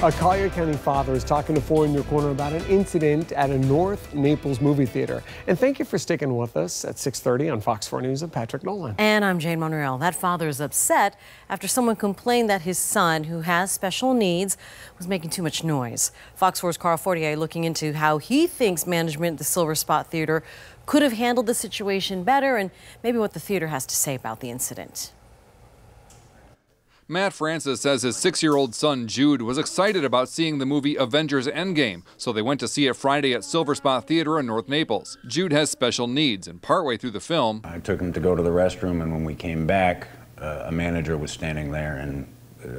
A Collier County father is talking to Four in Your Corner about an incident at a North Naples movie theater. And thank you for sticking with us at 6.30 on Fox 4 News. I'm Patrick Nolan. And I'm Jane Monreal. That father is upset after someone complained that his son, who has special needs, was making too much noise. Fox 4's Carl Fortier looking into how he thinks management at the Silver Spot Theater could have handled the situation better and maybe what the theater has to say about the incident. Matt Francis says his six year old son Jude was excited about seeing the movie Avengers Endgame, so they went to see it Friday at Silver Spot Theater in North Naples. Jude has special needs, and partway through the film, I took him to go to the restroom, and when we came back, uh, a manager was standing there and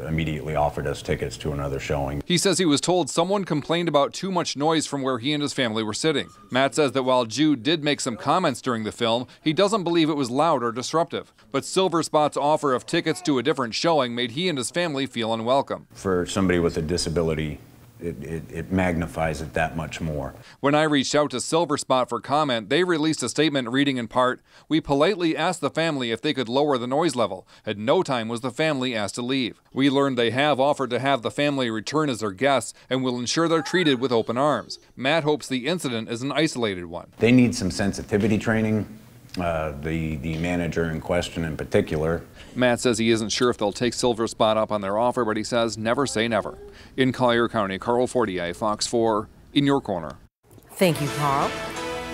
immediately offered us tickets to another showing. He says he was told someone complained about too much noise from where he and his family were sitting. Matt says that while Jude did make some comments during the film, he doesn't believe it was loud or disruptive. But Silver Spot's offer of tickets to a different showing made he and his family feel unwelcome. For somebody with a disability, it, it, it, magnifies it that much more. When I reached out to Silver Spot for comment, they released a statement reading in part We politely asked the family if they could lower the noise level. At no time was the family asked to leave. We learned they have offered to have the family return as their guests and will ensure they're treated with open arms. Matt hopes the incident is an isolated one. They need some sensitivity training uh, the, the manager in question in particular. Matt says he isn't sure if they'll take Silver Spot up on their offer, but he says never say never. In Collier County, Carl Fortier, Fox 4, in your corner. Thank you, Carl.